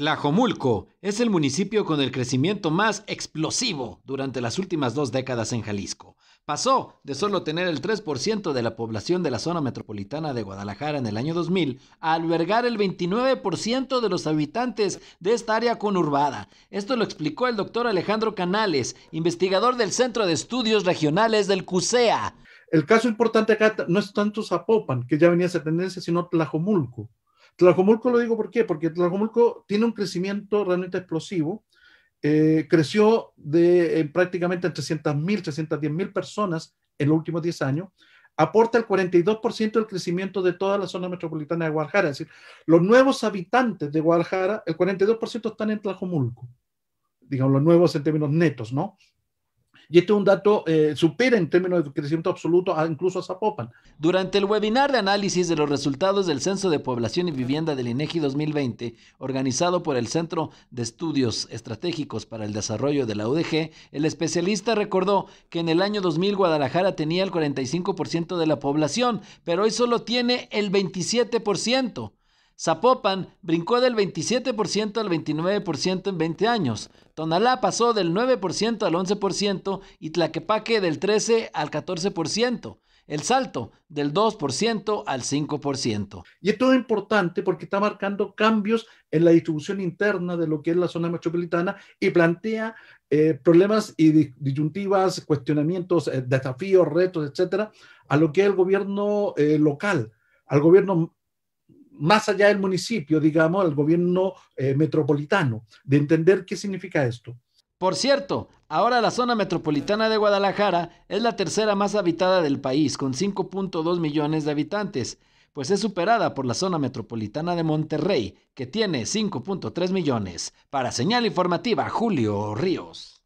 Tlajomulco es el municipio con el crecimiento más explosivo durante las últimas dos décadas en Jalisco. Pasó de solo tener el 3% de la población de la zona metropolitana de Guadalajara en el año 2000 a albergar el 29% de los habitantes de esta área conurbada. Esto lo explicó el doctor Alejandro Canales, investigador del Centro de Estudios Regionales del CUSEA. El caso importante acá no es tanto Zapopan, que ya venía esa tendencia, sino Tlajomulco. Tlajomulco lo digo por qué, porque Tlajomulco tiene un crecimiento realmente explosivo. Eh, creció de eh, prácticamente 300.000, 310.000 personas en los últimos 10 años, aporta el 42% del crecimiento de toda la zona metropolitana de Guadalajara. Es decir, los nuevos habitantes de Guadalajara, el 42% están en Tlajomulco, digamos, los nuevos en términos netos, ¿no? Y este es un dato, eh, en términos de crecimiento absoluto incluso a Zapopan. Durante el webinar de análisis de los resultados del Censo de Población y Vivienda del INEGI 2020, organizado por el Centro de Estudios Estratégicos para el Desarrollo de la UDG, el especialista recordó que en el año 2000 Guadalajara tenía el 45% de la población, pero hoy solo tiene el 27%. Zapopan brincó del 27% al 29% en 20 años. Tonalá pasó del 9% al 11% y Tlaquepaque del 13 al 14%. El salto del 2% al 5%. Y esto es importante porque está marcando cambios en la distribución interna de lo que es la zona metropolitana y plantea eh, problemas y disyuntivas, cuestionamientos, eh, desafíos, retos, etcétera, a lo que es el gobierno eh, local, al gobierno más allá del municipio, digamos, al gobierno eh, metropolitano, de entender qué significa esto. Por cierto, ahora la zona metropolitana de Guadalajara es la tercera más habitada del país, con 5.2 millones de habitantes, pues es superada por la zona metropolitana de Monterrey, que tiene 5.3 millones. Para señal informativa, Julio Ríos.